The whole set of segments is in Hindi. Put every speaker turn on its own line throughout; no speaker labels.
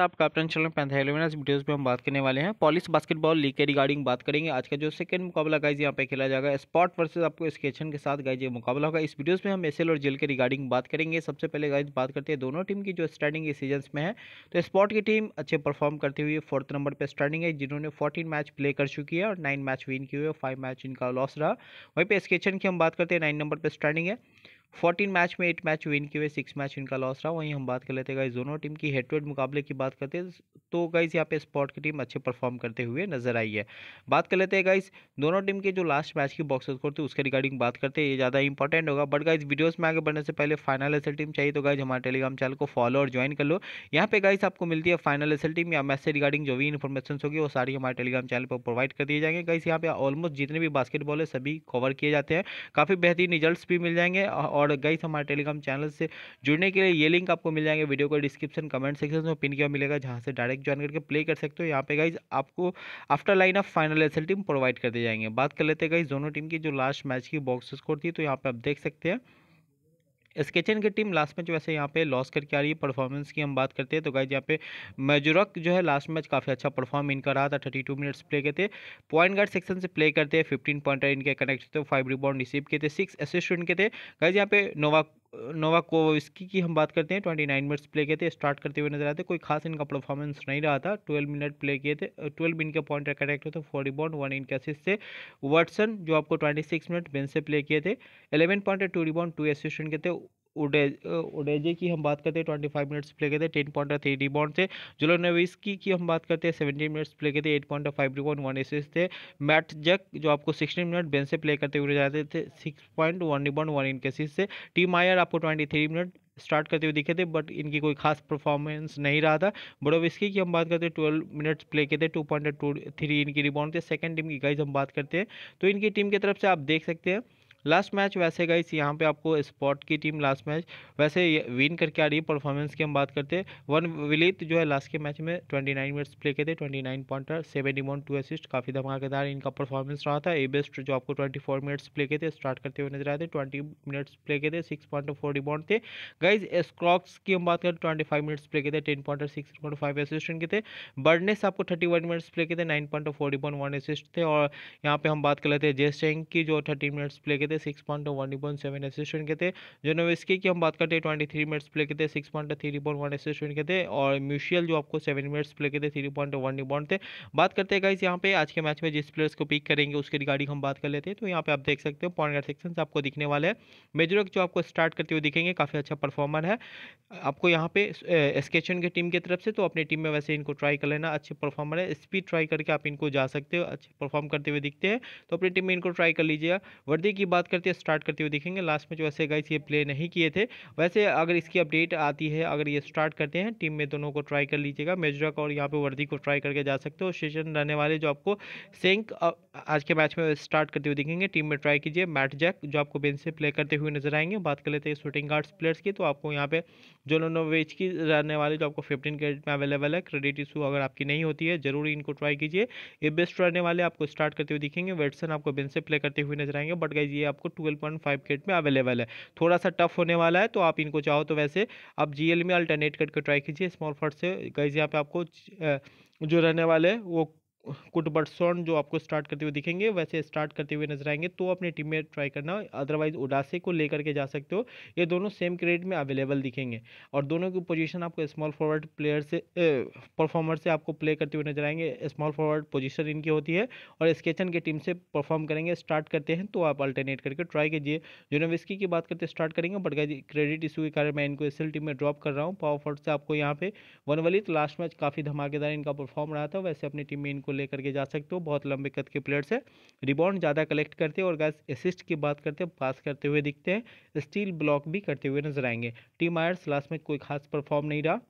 आपका अपने चैनल पैंथेलोना इस वीडियोस में हम बात करने वाले हैं पॉलिस बास्केटबॉल लीग के रिगार्डिंग बात करेंगे आज का जो सेकंड मुकाबला गाइज यहाँ पे खेला जाएगा स्पॉट वर्सेस आपको स्केचन के साथ गाइज ये मुकाबला होगा इस वीडियोस में हम एसएल और जेल के रिगार्डिंग बात करेंगे सबसे पहले गाइज बात करते हैं दोनों टीम की जो स्टैंडिंग सीजन में है तो स्पॉट की टीम अच्छे परफॉर्म करते हुए फोर्थ नंबर पर स्टैंडिंग है जिन्होंने फोर्टीन मैच प्ले कर चुकी है और नाइन मैच विन किए हुए फाइव मैच इनका लॉस रहा वहीं पर स्केचन की हम बात करते हैं नाइन नंबर पर स्टैंडिंग है फोर्टीन मैच में एट मैच विन किए हुए सिक्स मैच इनका लॉस रहा वहीं हम बात कर लेते हैं गाइज दोनों टीम की हेड टू हेड मुकाबले की बात करते हैं तो गाइज तो यहाँ पे स्पॉट की टीम अच्छे परफॉर्म करते हुए नजर आई है बात कर लेते हैं गाइज दोनों टीम के जो लास्ट मैच की बॉक्स स्कोर थे उसके रिगार्डिंग बात करते हैं ये ज़्यादा इंपॉर्टेंट होगा बट गाइज वीडियोस में आगे बढ़ने से पहले फाइनल एस टीम चाहिए तो गाइज हमारे टेलीग्राम चैनल को फॉलो और ज्वाइन कर लो यहाँ पे गाइज आपको मिलती है फाइनल एस टीम या मैच से रिगार्डिंग जो भी इन्फॉर्मेशन होगी वो सारी हमारे टेलीग्राम चैनल पर प्रोवाइड कर दिए जाएंगे गाइज यहाँ पे ऑलमोस्ट जितने भी बास्केटबॉल है सभी कवर किए जाते हैं काफ़ी बेहतरीन रिजल्ट भी मिल जाएंगे और और गाइस हमारे टेलीग्राम चैनल से जुड़ने के लिए ये लिंक आपको मिल जाएंगे वीडियो को डिस्क्रिप्शन कमेंट सेक्शन में पिन किया मिलेगा जहाँ से डायरेक्ट ज्वाइन करके प्ले कर सकते हो यहाँ पे गाइज आपको आफ्टर लाइन ऑफ फाइनल एस टीम प्रोवाइड कर दी जाएंगे बात कर लेते हैं गाइज दोनों टीम की जो लास्ट मैच की बॉक्स स्कोर थी तो यहाँ पर आप देख सकते हैं स्केचन की टीम लास्ट मैच वैसे यहाँ पे लॉस करके आ रही है परफॉर्मेंस की हम बात करते हैं तो गाइज यहाँ पे मेजोरक जो है लास्ट मैच काफ़ी अच्छा परफॉर्म इनका रहा था थर्टी टू मिनट्स प्ले के थे पॉइंट गार्ड सेक्शन से प्ले करते हैं फिफ्टीन पॉइंटर इनके कनेक्ट थे फाइव रिबाउंड रिसीव किए थे सिक्स असिस्ट इनके थे गाइज यहाँ पे नोवा नोवा कोवस्की की हम बात करते हैं ट्वेंटी नाइन मिनट्स प्ले किए थे स्टार्ट करते हुए नजर आते कोई खास इनका परफॉर्मेंस नहीं रहा था ट्वेल्व मिनट प्ले किए थे ट्वेल्व इनके पॉइंट करेक्ट होते फोर रिबाउंड वन इनके असिस्ट से वर्टसन जो आपको ट्वेंटी सिक्स मिनट बेन से प्ले किए थे eleven point two rebound two assistant के थे उडेज उडेजे की हम बात करते हैं ट्वेंटी फाइव मिनट्स प्ले करते टेन पॉइंट थ्री रिबाउंड थे जुलो नेविस्की की हम बात करते हैं सेवेंटीन मिनट्स प्ले करते eight point five rebound one assist थे मैट जक जो आपको सिक्सटीन मिनट बेंच से प्ले करते हुए जाते थे six point one rebound one इनकेसिस से टीम आयर आपको ट्वेंटी थ्री मिनट स्टार्ट करते हुए दिखे थे बट इनकी कोई खास परफॉर्मेंस नहीं रहा था बड़ोविस्की की हम बात करते हैं ट्वेल्व मिनट्स प्ले किए थे टू पॉइंट टू थ्री इनकी रिबाउंड थे सेकंड टीम की गाइज हम बात करते हैं तो इनकी टीम की तरफ से आप देख सकते हैं लास्ट मैच वैसे गई यहाँ पे आपको स्पॉट की टीम लास्ट मैच वैसे विन करके आ रही है परफॉर्मेंस की हम बात करते हैं वन विलित जो है लास्ट के मैच में ट्वेंटी नाइन मिनट्स प्ले किए थे twenty nine pointer seven rebound two assist काफ़ी धमाकेदार इनका परफॉर्मेंस रहा था ए बेस्ट जो आपको फोर मिनट्स प्ले किए थे स्टार्ट करते हुए नजर आए थे ट्वेंटी मिनट्स प्ले किए थे सिक्स पॉइंट फोर रिबाउंड थे गाइज स्क्रॉक्स की हम बात करें ट्वेंटी फाइव मिनट्स प्ले किए थे ten pointer six point five assistant के थे बर्डनेस आपको थर्टी वन मिनट्स प्ले किए थे nine point four rebound one assist थे और यहाँ पे हम बात कर लेते हैं जेस की जो थर्टी मिनट्स प्ले किए थे six point one rebound seven assistant के थे जोनोवेस्की की हम बात करते हैं ट्वेंटी थ्री मिनट्स प्ले के थे six point three rebound one assistant के थे और म्यूशियल जो आपको सेवन मिनट्स प्ले के थे थ्री पॉइंट वन रिबॉन थे बात करते हैं गाइस यहाँ पे आज के मैच में जिस प्लेयर्स को पिक करेंगे उसके रिगार्डिंग हम बात कर लेते हैं तो यहाँ पे आप देख सकते हो पॉइंट गार्ड सेक्शन आपको दिखने वाले हैं मेजरक जो आपको स्टार्ट करते हुए दिखेंगे काफ़ी अच्छा परफॉर्मर है आपको यहाँ पे स्केचन की टीम की तरफ से तो अपनी टीम में वैसे इनको ट्राई कर लेना अच्छे परफॉर्मर है स्पीड ट्राई करके आप इनको जा सकते हो अच्छे परफॉर्म करते हुए दिखते हैं तो अपनी टीम में इनको ट्राई कर लीजिए वर्दी की बात करते हैं स्टार्ट करते हुए देखेंगे लास्ट में जो ऐसे गाइस ये प्ले नहीं किए थे वैसे अगर इसकी अपडेट आती है अगर ये स्टार्ट करते हैं टीम में दोनों को ट्राई कर लीजिएगा मेजरा और यहाँ पे वर्दी को ट्राई करके जा सकते हो सेशन रहने वाले जो आपको सेंक आज के मैच में स्टार्ट करते हुए दिखेंगे टीम में ट्राई कीजिए मैट जैक जो आपको बेंच से प्ले करते हुए नजर आएंगे बात कर लेते हैं शूटिंग गार्ड्स प्लेयर्स की तो आपको यहाँ पे जो जोलोनोवेज की रहने वाले जो आपको फिफ्टीन क्रेडिट में अवेलेबल है क्रेडिट इशू अगर आपकी नहीं होती है जरूर इनको ट्राई कीजिए ये बेस्ट रहने वाले आपको स्टार्ट करते हुए दिखेंगे वेटसन आपको बेंच से प्ले करते हुए नजर आएंगे बट गाइज ये आपको ट्वेल्व पॉइंट फाइव केट में अवेलेबल है थोड़ा सा टफ होने वाला है तो आप इनको चाहो तो वैसे आप जी में अल्टरनेट करके ट्राई कीजिए स्मॉल फट से गाइज यहाँ पे आपको जो रहने वाले वो कुटबर्टसॉन जो आपको स्टार्ट करते हुए दिखेंगे वैसे स्टार्ट करते हुए नजर आएंगे तो अपनी टीम में ट्राई करना अदरवाइज उडासे को लेकर के जा सकते हो ये दोनों सेम क्रेडिट में अवेलेबल दिखेंगे और दोनों की पोजीशन आपको स्मॉल फॉरवर्ड प्लेयर से परफॉर्मर से आपको प्ले करते हुए नजर आएंगे स्मॉल फॉरवर्ड पोजिशन इनकी होती है और स्केचन की टीम से परफॉर्म करेंगे स्टार्ट करते हैं तो आप अल्टरनेट करके ट्राई कीजिए जोनोविस्की की बात करते स्टार्ट करेंगे बट क्रेडिट इशू के कारण मैं इनको एस टीम में ड्रॉप कर रहा हूँ पावरफॉर्ड से आपको यहाँ पे वन वलित लास्ट मैच काफ़ी धमाकेदार इनका परफॉर्म रहा था वैसे अपनी टीम में इनको को लेकर के जा सकते हो बहुत लंबे कद के प्लेयर से रिबाउंड ज़्यादा कलेक्ट करते हैं और गैस असिस्ट की बात करते हैं पास करते हुए दिखते हैं स्टील ब्लॉक भी करते हुए नजर आएंगे टीम आयर्स लास्ट में कोई खास परफॉर्म नहीं रहा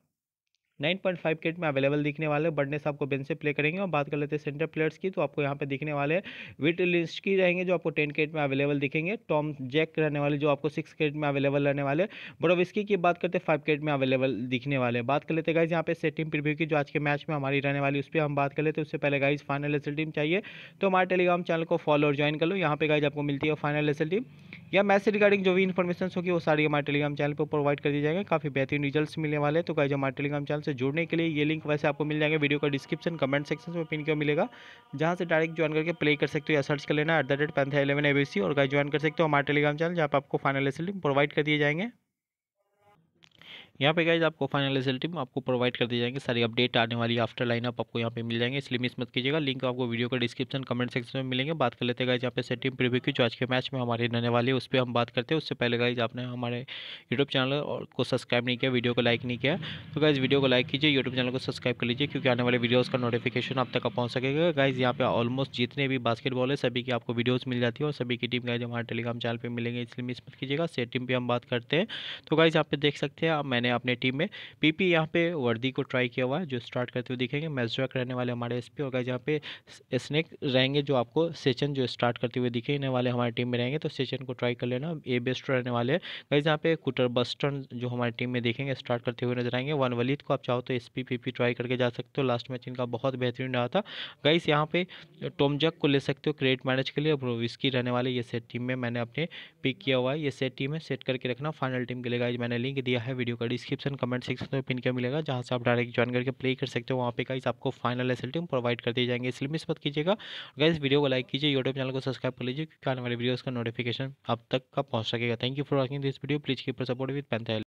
नाइन पॉइंट फाइव केट में अवेलेबल दिखने वाले हैं बडनेस आपको बेंच से प्ले करेंगे और बात कर लेते हैं सेंटर प्लेयर्स की तो आपको यहाँ पे दिखने वाले विट लिस्ट की रहेंगे जो आपको टेन केट में अवेलेबल दिखेंगे टॉम जैक रहने वाले जो आपको सिक्स केट में अवेलेबल रहने वाले ब्रोविस्की की बात करते हैं फाइव केट में अवेलेबल दिखने वाले बात कर लेते गाइज यहाँ पे सेटिंग प्रिव्यू की जो आज के मैच में हमारी रहने वाली उस पर हम बात कर लेते हैं उससे पहले गाइज फाइनल एसल टीम चाहिए तो हमारे टेलीग्राम चैनल को फॉलो और ज्वाइन कर लो यहाँ पे गाइज आपको मिलती है फाइनल एसल टीम या मैच रिगार्डिंग जो भी इन्फॉर्मेशन होगी वो सारी हमारे टेलीग्राम चैनल पर प्रोवाइड कर दी जाएंगे काफ़ी बेहतरीन रिजल्ट मिलने वाले तो गाइज हमारे टेलीग्राम चैनल से जुड़ने के लिए ये लिंक वैसे आपको मिल जाएंगे वीडियो का डिस्क्रिप्शन कमेंट सेक्शन में पिन क्यों मिलेगा जहाँ से डायरेक्ट ज्वाइन करके प्ले कर सकते हो या सर्च कर लेना at the rate panther eleven ABC और ज्वाइन कर सकते हो हमारे टेलीग्राम चैनल जहाँ पर आपको फाइनल लिंक प्रोवाइड कर दिए जाएंगे यहाँ पे गाइज आपको फाइनल रिजल्ट आपको प्रोवाइड कर दिए जाएंगे सारी अपडेट आने वाली आफ्टर लाइनअप आपको यहाँ पे मिल जाएंगे इसलिए मिस मत कीजिएगा लिंक आपको वीडियो का डिस्क्रिप्शन कमेंट सेक्शन में मिलेंगे बात कर लेते गाइज यहाँ पे सेटिंग प्रीव्यू की जो आज के मैच में हमारे रहने वाले उस पर हम बात करते हैं उससे पहले गाइज आपने हमारे यूट्यूब चैनल को सब्सक्राइब नहीं किया वीडियो को लाइक नहीं किया तो गाइज वीडियो को लाइक कीजिए यूट्यूब चैनल को सब्सक्राइब कर लीजिए क्योंकि आने वाले वीडियोज़ का नोटिफिकेशन आप तक पहुँच सकेगा गाइज यहाँ पे ऑलमोस्ट जितने भी बास्केटबॉल है सभी की आपको वीडियोज़ मिल जाती है और सभी की टीम गाइज हमारे टेलीग्राम चैनल पर मिलेंगे इसलिए मिस मत कीजिएगा सेटिंग पर हम बात करते हैं तो गाइज यहाँ पे देख सकते हैं मैंने हैं अपने टीम में पीपी यहाँ पे वर्दी को ट्राई किया हुआ है जो स्टार्ट करते हुए दिखेंगे मैजरक रहने वाले हमारे एस पी होगा जहाँ पे स्नेक रहेंगे जो आपको सेचन जो स्टार्ट करते हुए दिखेने वाले हमारे टीम में रहेंगे तो सेचन को ट्राई कर लेना ए बेस्ट रहने वाले हैं जहाँ पे कुटर बस्टन जो हमारी टीम में देखेंगे स्टार्ट करते हुए नजर आएंगे वन वलीद को आप चाहो तो S P P P try करके जा सकते हो लास्ट मैच इनका बहुत बेहतरीन रहा था गाइस यहाँ पे टोमजक को ले सकते हो क्रेडिट मैनेज के लिए विस्की रहने वाले ये सेट टीम में मैंने अपने पिक किया हुआ है ये सेट टीम है सेट करके रखना फाइनल टीम के लिए गाइज मैंने लिंक दिया है वीडियो का डिस्क्रिप्शन कमेंट सेक्शन में पिन क्या मिलेगा जहाँ से आप डायरेक्ट ज्वाइन करके प्ले कर सकते हो वहाँ पे गाइस आपको फाइनल एस प्रोवाइड कर दिए जाएंगे इसलिए मिस मत कीजिएगा गाइस वीडियो को लाइक कीजिए यूट्यूब चैनल को सब्सक्राइब कर लीजिए क्योंकि आने वाले वीडियोज़ का नोटिफिकेशन आप तक का पहुँच सकेगा thank you for watching this video please keep our support with पैंथल